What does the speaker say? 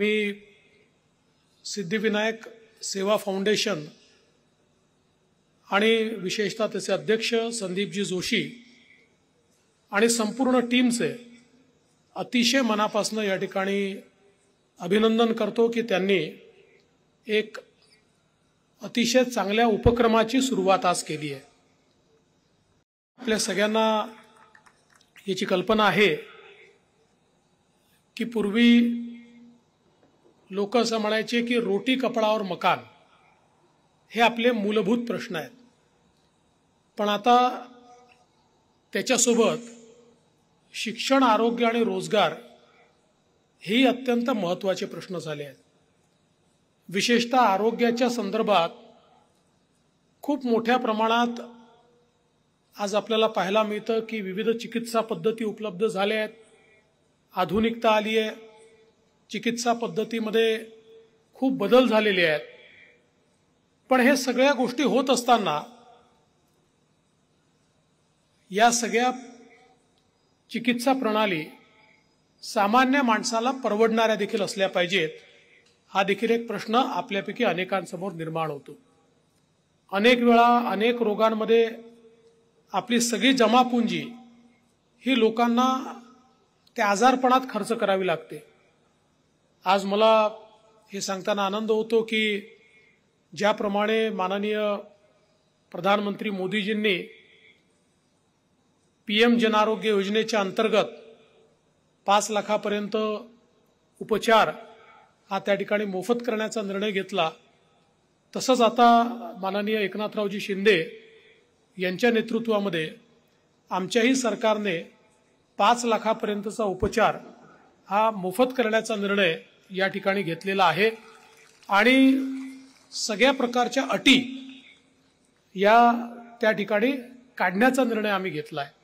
मी सिद्धिविनायक सेवा फाउंडेशन आणि विशेषतः त्याचे अध्यक्ष संदीपजी जोशी आणि संपूर्ण टीमचे अतिशय मनापासनं या ठिकाणी अभिनंदन करतो की त्यांनी एक अतिशय चांगल्या उपक्रमाची सुरुवात आज केली आहे आपल्या सगळ्यांना याची कल्पना आहे की पूर्वी लोक असं म्हणायचे की रोटी कपडावर मकान हे आपले मूलभूत प्रश्न आहेत पण आता त्याच्यासोबत शिक्षण आरोग्य आणि रोजगार हे अत्यंत महत्त्वाचे प्रश्न झाले आहेत विशेषतः आरोग्याच्या संदर्भात खूप मोठ्या प्रमाणात आज आपल्याला पाहायला मिळतं की विविध चिकित्सा पद्धती उपलब्ध झाल्या आहेत आधुनिकता आली आहे चिकित्सा पद्धतीमध्ये खूप बदल झालेले आहेत पण हे सगळ्या गोष्टी होत असताना या सगळ्या चिकित्सा प्रणाली सामान्य माणसाला परवडणाऱ्या देखील असल्या पाहिजेत हा देखील एक प्रश्न आपल्यापैकी अनेकांसमोर निर्माण होतो अनेक वेळा अनेक रोगांमध्ये आपली सगळी जमापुंजी ही लोकांना त्या आजारपणात खर्च करावी लागते आज मला हे सांगताना आनंद होतो की ज्याप्रमाणे माननीय प्रधानमंत्री मोदीजींनी पी एम जनआरोग्य योजनेच्या अंतर्गत पाच लाखापर्यंत उपचार हा त्या ठिकाणी मोफत करण्याचा निर्णय घेतला तसंच आता माननीय एकनाथरावजी शिंदे यांच्या नेतृत्वामध्ये आमच्याही सरकारने पाच लाखापर्यंतचा उपचार हा मोफत करण्याचा निर्णय या ठिकाणी घेतलेला आहे आणि सगळ्या प्रकारच्या अटी या त्या ठिकाणी काढण्याचा निर्णय आम्ही घेतला आहे